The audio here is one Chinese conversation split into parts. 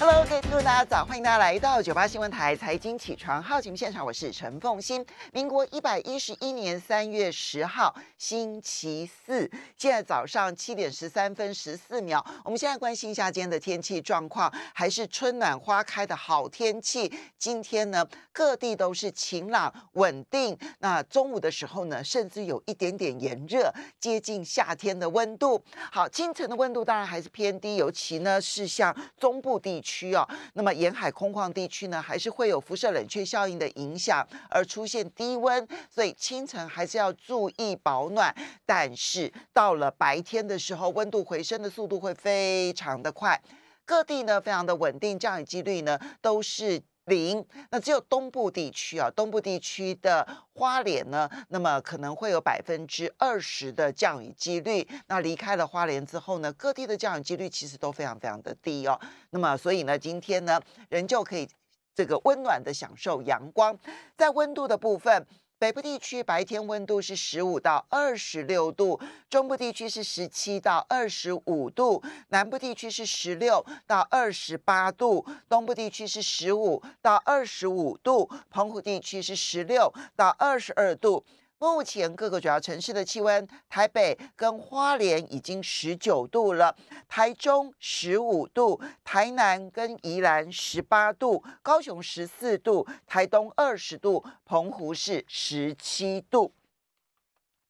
Hello，各位听众，大家早，欢迎大家来到九八新闻台财经起床号节目现场，我是陈凤欣。民国一百一十一年三月十号，星期四，现在早上七点十三分十四秒。我们现在关心一下今天的天气状况，还是春暖花开的好天气。今天呢，各地都是晴朗稳定，那中午的时候呢，甚至有一点点炎热，接近夏天的温度。好，清晨的温度当然还是偏低，尤其呢是像中部地区。区哦，那么沿海空旷地区呢，还是会有辐射冷却效应的影响，而出现低温，所以清晨还是要注意保暖。但是到了白天的时候，温度回升的速度会非常的快，各地呢非常的稳定，降雨几率呢都是。零，那只有东部地区啊，东部地区的花莲呢，那么可能会有百分之二十的降雨几率。那离开了花莲之后呢，各地的降雨几率其实都非常非常的低哦。那么，所以呢，今天呢，仍旧可以这个温暖的享受阳光。在温度的部分。北部地区白天温度是十五到二十六度，中部地区是十七到二十五度，南部地区是十六到二十八度，东部地区是十五到二十五度，澎湖地区是十六到二十二度。目前各个主要城市的气温，台北跟花莲已经十九度了，台中十五度，台南跟宜兰十八度，高雄十四度，台东二十度，澎湖是十七度。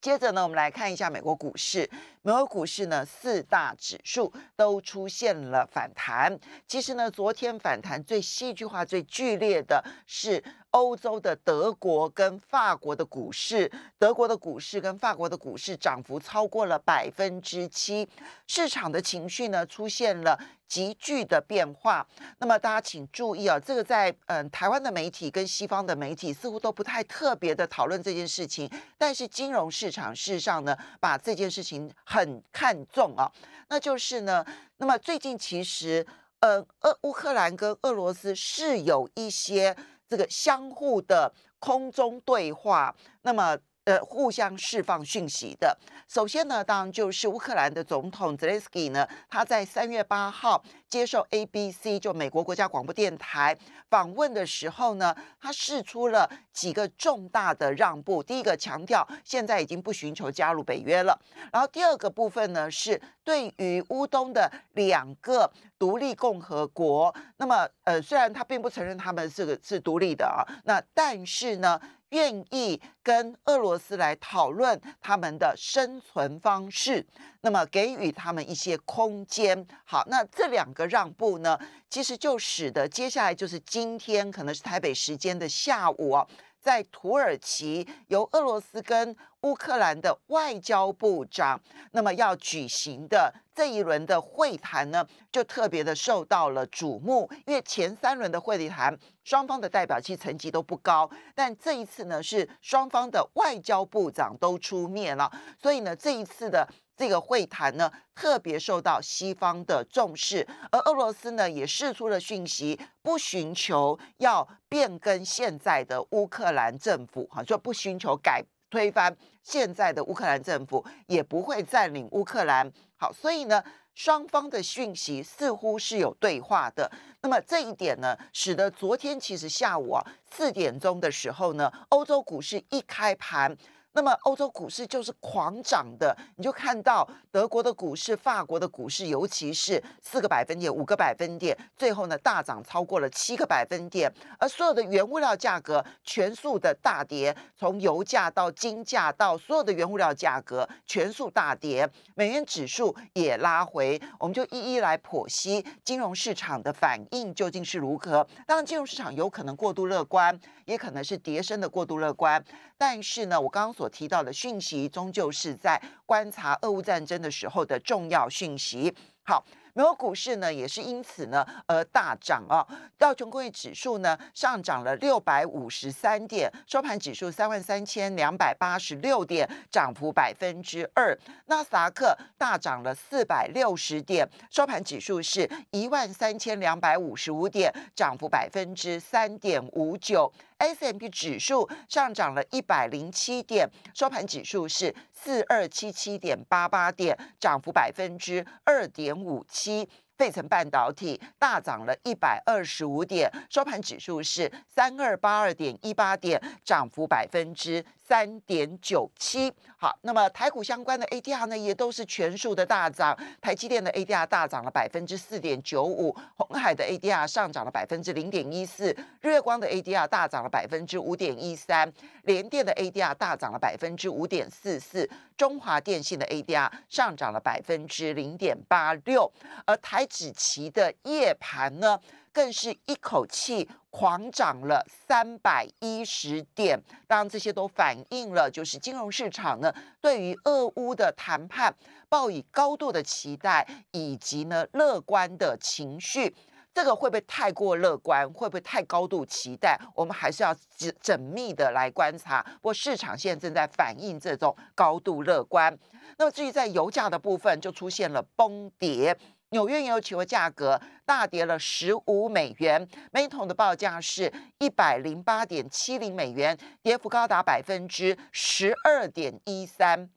接着呢，我们来看一下美国股市。美国股市呢，四大指数都出现了反弹。其实呢，昨天反弹最戏剧化、最剧烈的是。欧洲的德国跟法国的股市，德国的股市跟法国的股市涨幅超过了百分之七，市场的情绪呢出现了急剧的变化。那么大家请注意啊，这个在嗯台湾的媒体跟西方的媒体似乎都不太特别的讨论这件事情，但是金融市场事实上呢把这件事情很看重啊，那就是呢，那么最近其实，呃，乌乌克兰跟俄罗斯是有一些。这个相互的空中对话，那么。呃，互相释放讯息的。首先呢，当然就是乌克兰的总统泽连斯基呢，他在三月八号接受 ABC 就美国国家广播电台访问的时候呢，他试出了几个重大的让步。第一个强调现在已经不寻求加入北约了。然后第二个部分呢，是对于乌东的两个独立共和国，那么呃，虽然他并不承认他们是个是独立的啊，那但是呢。愿意跟俄罗斯来讨论他们的生存方式，那么给予他们一些空间。好，那这两个让步呢，其实就使得接下来就是今天可能是台北时间的下午啊。在土耳其由俄罗斯跟乌克兰的外交部长，那么要举行的这一轮的会谈呢，就特别的受到了瞩目，因为前三轮的会谈，双方的代表其实层级都不高，但这一次呢是双方的外交部长都出面了，所以呢这一次的。这个会谈呢，特别受到西方的重视，而俄罗斯呢也释出了讯息，不寻求要变更现在的乌克兰政府，哈，说不寻求改推翻现在的乌克兰政府，也不会占领乌克兰。好，所以呢，双方的讯息似乎是有对话的。那么这一点呢，使得昨天其实下午啊四点钟的时候呢，欧洲股市一开盘。那么欧洲股市就是狂涨的，你就看到德国的股市、法国的股市，尤其是四个百分点、五个百分点，最后呢大涨超过了七个百分点。而所有的原物料价格全数的大跌，从油价到金价到所有的原物料价格全数大跌，美元指数也拉回。我们就一一来剖析金融市场的反应究竟是如何。当然，金融市场有可能过度乐观，也可能是叠升的过度乐观。但是呢，我刚。所提到的讯息，终究是在观察俄乌战争的时候的重要讯息。好，美国股市呢也是因此呢而大涨啊，道琼工业指数呢上涨了六百五十三点，收盘指数三万三千两百八十六点，涨幅百分之二。纳斯达克大涨了四百六十点，收盘指数是一万三千两百五十五点，涨幅百分之三点五九。S M P 指数上涨了107点，收盘指数是4277.88点，涨幅百分之二点五七。费城半导体大涨了一百二十五点，收盘指数是三二八二点一八点，涨幅百分之。三点九七，好，那么台股相关的 ADR 呢，也都是全数的大涨。台积电的 ADR 大涨了百分之四点九五，红海的 ADR 上涨了百分之零点一四，日月光的 ADR 大涨了百分之五点一三，联电的 ADR 大涨了百分之五点四四，中华电信的 ADR 上涨了百分之零点八六，而台指期的夜盘呢？更是一口气狂涨了三百一十点，当然这些都反映了就是金融市场呢对于俄乌的谈判抱以高度的期待以及呢乐观的情绪，这个会不会太过乐观？会不会太高度期待？我们还是要缜缜密的来观察。不过市场现在正在反映这种高度乐观，那么至于在油价的部分就出现了崩跌。纽约原油价格大跌了十五美元，每桶的报价是一百零八点七零美元，跌幅高达百分之十二点一三。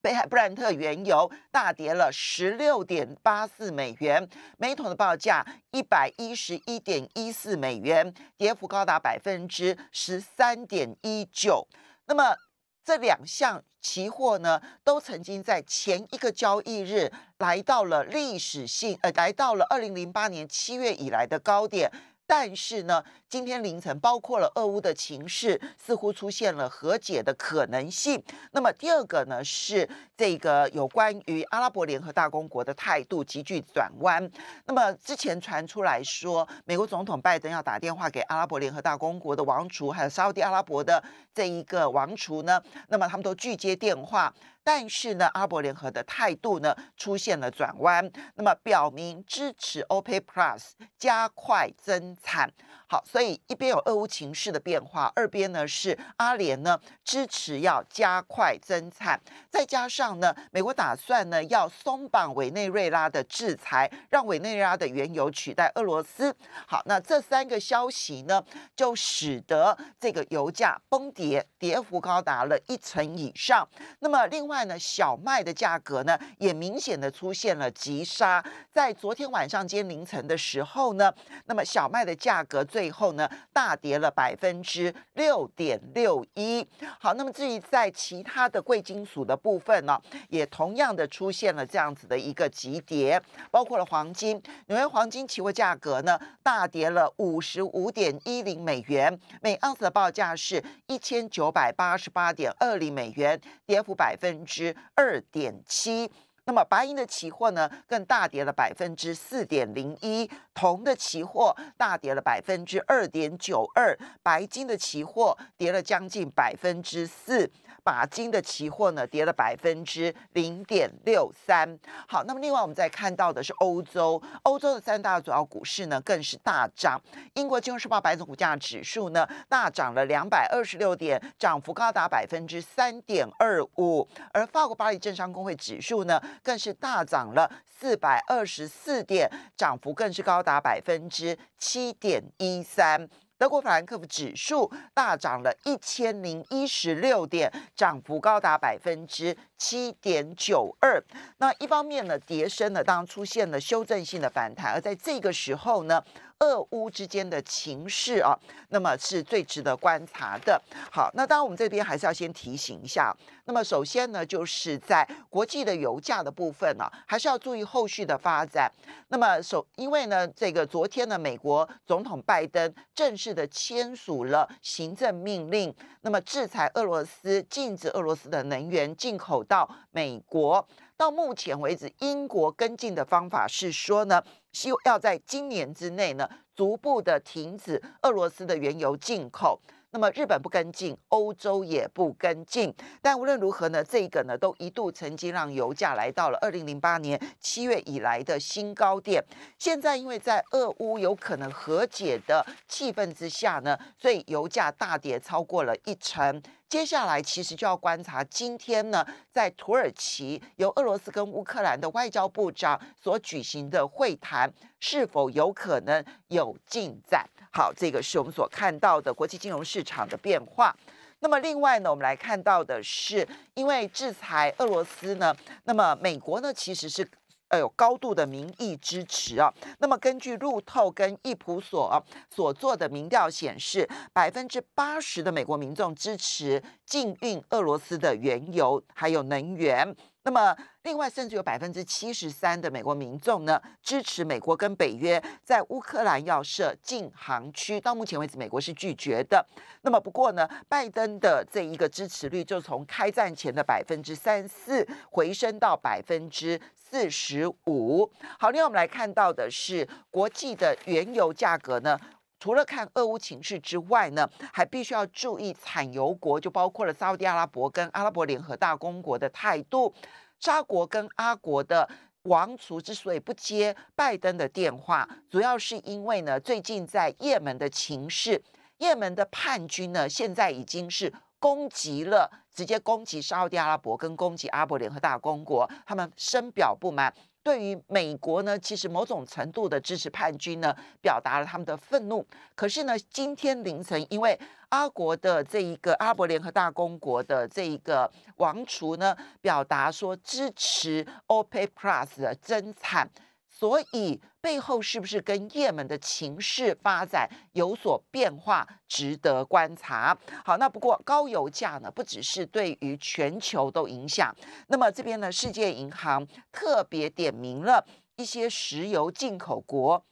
北海布兰特原油大跌了十六点八四美元，每桶的报价一百一十一点一四美元，跌幅高达百分之十三点一九。那么。这两项期货呢，都曾经在前一个交易日来到了历史性，呃，来到了二零零八年七月以来的高点。但是呢，今天凌晨，包括了俄乌的情势，似乎出现了和解的可能性。那么第二个呢，是这个有关于阿拉伯联合大公国的态度急剧转弯。那么之前传出来说，美国总统拜登要打电话给阿拉伯联合大公国的王储，还有沙特阿拉伯的这一个王储呢，那么他们都拒接电话。但是呢，阿伯联合的态度呢，出现了转弯。那么表明支持 OPEC Plus 加快增。产好，所以一边有俄乌情势的变化，二边呢是阿联呢支持要加快增产，再加上呢美国打算呢要松绑委内瑞拉的制裁，让委内瑞拉的原油取代俄罗斯。好，那这三个消息呢，就使得这个油价崩跌，跌幅高达了一成以上。那么另外呢，小麦的价格呢也明显的出现了急杀，在昨天晚上、今天凌晨的时候呢，那么小麦。的价格最后呢，大跌了百分之六点六一。好，那么至于在其他的贵金属的部分呢，也同样的出现了这样子的一个急跌，包括了黄金，纽约黄金期货价格呢大跌了五十五点一零美元每盎司的报价是一千九百八十八点二零美元，跌幅百分之二点七。那么白银的期货呢，更大跌了百分之四点零一，铜的期货大跌了百分之二点九二，白金的期货跌了将近百分之四。法金的期货呢跌了百分之零点六三。好，那么另外我们再看到的是欧洲，欧洲的三大主要股市呢更是大涨。英国金融时报白总股价指数呢大涨了两百二十六点，涨幅高达百分之三点二五。而法国巴黎政商工会指数呢更是大涨了四百二十四点，涨幅更是高达百分之七点一三。德国法兰克福指数大涨了一千零一十六点，涨幅高达百分之七点九二。那一方面呢，跌升呢，当然出现了修正性的反弹，而在这个时候呢。俄乌之间的情势啊，那么是最值得观察的。好，那当然我们这边还是要先提醒一下。那么首先呢，就是在国际的油价的部分呢，还是要注意后续的发展。那么首，因为呢，这个昨天呢，美国总统拜登正式的签署了行政命令，那么制裁俄罗斯，禁止俄罗斯的能源进口到美国。到目前为止，英国跟进的方法是说呢。需要在今年之内呢，逐步的停止俄罗斯的原油进口。那么日本不跟进，欧洲也不跟进。但无论如何呢，这个呢，都一度曾经让油价来到了二零零八年七月以来的新高点。现在因为在俄乌有可能和解的气氛之下呢，所以油价大跌超过了一成。接下来其实就要观察今天呢，在土耳其由俄罗斯跟乌克兰的外交部长所举行的会谈是否有可能有进展。好，这个是我们所看到的国际金融市场的变化。那么另外呢，我们来看到的是，因为制裁俄罗斯呢，那么美国呢其实是。呃，有高度的民意支持啊。那么，根据路透跟易普所所做的民调显示，百分之八十的美国民众支持禁运俄罗斯的原油，还有能源。那么，另外甚至有百分之七十三的美国民众呢支持美国跟北约在乌克兰要设禁航区。到目前为止，美国是拒绝的。那么，不过呢，拜登的这一个支持率就从开战前的百分之三四回升到百分之四十五。好，另外我们来看到的是国际的原油价格呢。除了看俄乌情势之外呢，还必须要注意产油国，就包括了沙地阿拉伯跟阿拉伯联合大公国的态度。沙国跟阿国的王族之所以不接拜登的电话，主要是因为呢，最近在也门的情势，也门的叛军呢，现在已经是攻击了，直接攻击沙地阿拉伯跟攻击阿拉伯联合大公国，他们深表不满。对于美国呢，其实某种程度的支持叛军呢，表达了他们的愤怒。可是呢，今天凌晨，因为阿国的这一个阿伯联合大公国的这一个王储呢，表达说支持 OPEC Plus 的增产。所以背后是不是跟也门的情势发展有所变化，值得观察。好，那不过高油价呢，不只是对于全球都影响。那么这边呢，世界银行特别点名了一些石油进口国。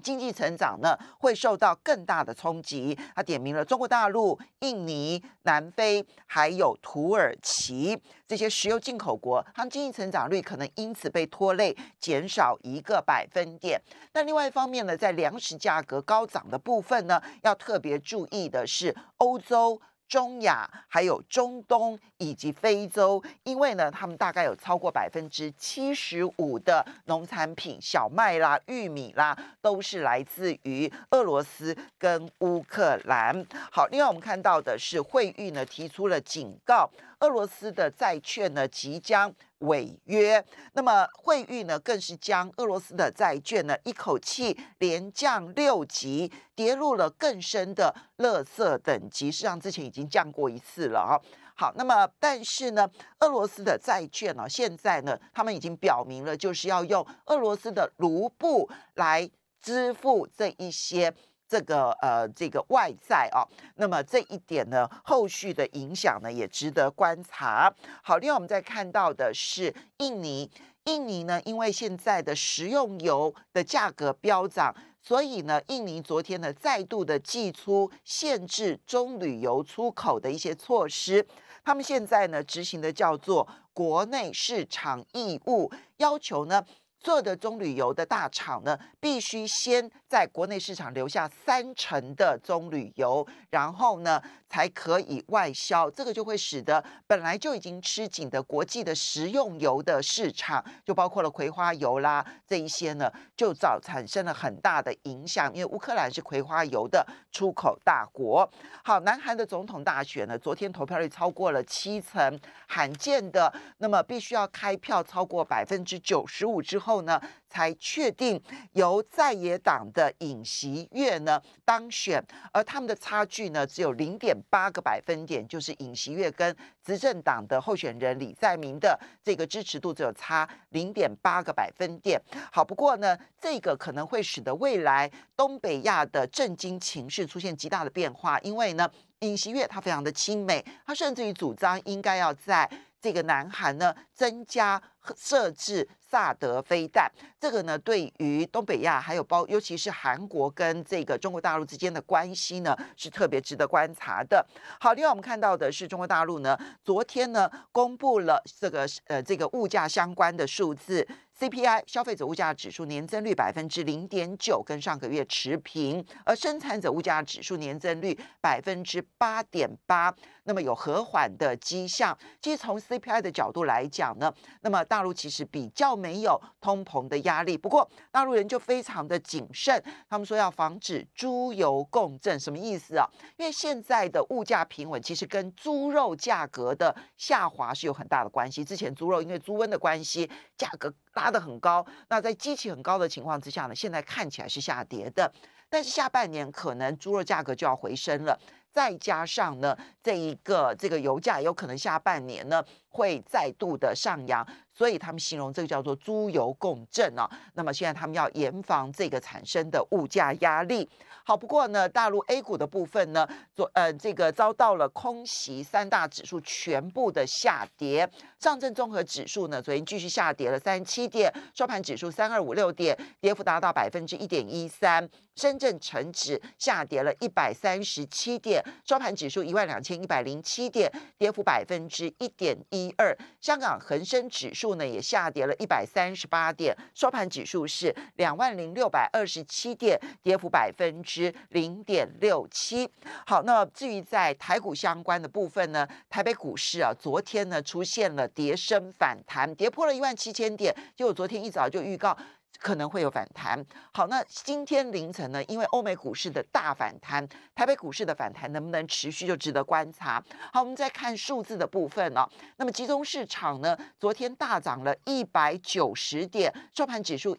经济成长呢，会受到更大的冲击。他点名了中国大陆、印尼、南非还有土耳其这些石油进口国，它们经济成长率可能因此被拖累，减少一个百分点。但另外一方面呢，在粮食价格高涨的部分呢，要特别注意的是欧洲。中亚、还有中东以及非洲，因为呢，他们大概有超过百分之七十五的农产品，小麦啦、玉米啦，都是来自于俄罗斯跟乌克兰。好，另外我们看到的是，会议呢提出了警告。俄罗斯的债券呢即将违约，那么惠誉呢更是将俄罗斯的债券呢一口气连降六级，跌入了更深的垃圾等级。事实上，之前已经降过一次了啊。好，那么但是呢，俄罗斯的债券呢，现在呢，他们已经表明了，就是要用俄罗斯的卢布来支付这一些。这个呃，这个外在哦。那么这一点呢，后续的影响呢，也值得观察。好，另外我们再看到的是印尼，印尼呢，因为现在的食用油的价格飙涨，所以呢，印尼昨天呢，再度的祭出限制棕榈油出口的一些措施。他们现在呢，执行的叫做国内市场义务，要求呢。做的棕榈油的大厂呢，必须先在国内市场留下三成的棕榈油，然后呢，才可以外销。这个就会使得本来就已经吃紧的国际的食用油的市场，就包括了葵花油啦这一些呢，就早产生了很大的影响。因为乌克兰是葵花油的出口大国。好，南韩的总统大选呢，昨天投票率超过了七成，罕见的，那么必须要开票超过百分之九十五之后。后呢，才确定由在野党的尹锡悦呢当选，而他们的差距呢只有零点八个百分点，就是尹锡悦跟执政党的候选人李在明的这个支持度只有差零点八个百分点。好，不过呢，这个可能会使得未来东北亚的政经情势出现极大的变化，因为呢，尹锡悦他非常的亲美，他甚至于主张应该要在这个南韩呢增加。设置萨德飞弹，这个呢，对于东北亚还有包，尤其是韩国跟这个中国大陆之间的关系呢，是特别值得观察的。好，另外我们看到的是，中国大陆呢，昨天呢，公布了这个呃这个物价相关的数字，CPI 消费者物价指数年增率百分之零点九，跟上个月持平；而生产者物价指数年增率百分之八点八，那么有和缓的迹象。其实从 CPI 的角度来讲呢，那么大陆其实比较没有通膨的压力，不过大陆人就非常的谨慎，他们说要防止猪油共振，什么意思啊？因为现在的物价平稳，其实跟猪肉价格的下滑是有很大的关系。之前猪肉因为猪瘟的关系，价格拉得很高，那在机器很高的情况之下呢，现在看起来是下跌的，但是下半年可能猪肉价格就要回升了，再加上呢，这一个这个油价有可能下半年呢。会再度的上扬，所以他们形容这个叫做“猪油共振”呢。那么现在他们要严防这个产生的物价压力。好，不过呢，大陆 A 股的部分呢，昨呃这个遭到了空袭，三大指数全部的下跌。上证综合指数呢昨天继续下跌了三十七点，收盘指数三二五六点，跌幅达到百分之一点一三。深圳成指下跌了一百三十七点，收盘指数一万两千一百零七点，跌幅百分之一点一。一二，香港恒生指数呢也下跌了一百三十八点，收盘指数是两万零六百二十七点，跌幅百分之零点六七。好，那至于在台股相关的部分呢，台北股市啊，昨天呢出现了跌升反弹，跌破了一万七千点，就我昨天一早就预告。可能会有反弹。好，那今天凌晨呢？因为欧美股市的大反弹，台北股市的反弹能不能持续，就值得观察。好，我们再看数字的部分哦。那么集中市场呢，昨天大涨了一百九十点，收盘指数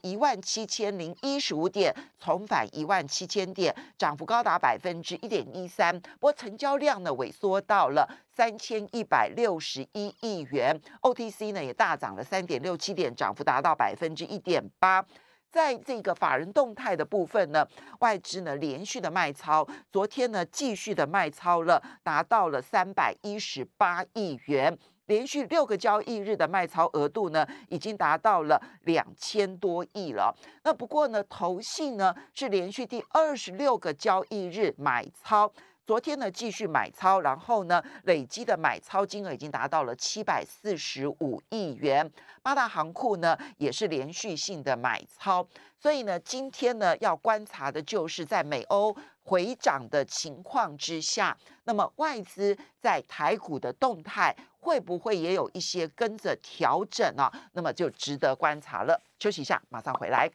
千零一十五点，重返一万七千点，涨幅高达百分之一点一三。不过成交量呢，萎缩到了。三千一百六十一亿元，OTC 呢也大涨了三点六七点，涨幅达到百分之一点八。在这个法人动态的部分呢，外资呢连续的卖超，昨天呢继续的卖超了，达到了三百一十八亿元，连续六个交易日的卖超额度呢已经达到了两千多亿了。那不过呢，投信呢是连续第二十六个交易日买超。昨天呢继续买超，然后呢累积的买超金额已经达到了七百四十五亿元。八大行库呢也是连续性的买超，所以呢今天呢要观察的就是在美欧回涨的情况之下，那么外资在台股的动态会不会也有一些跟着调整呢？那么就值得观察了。休息一下，马上回来。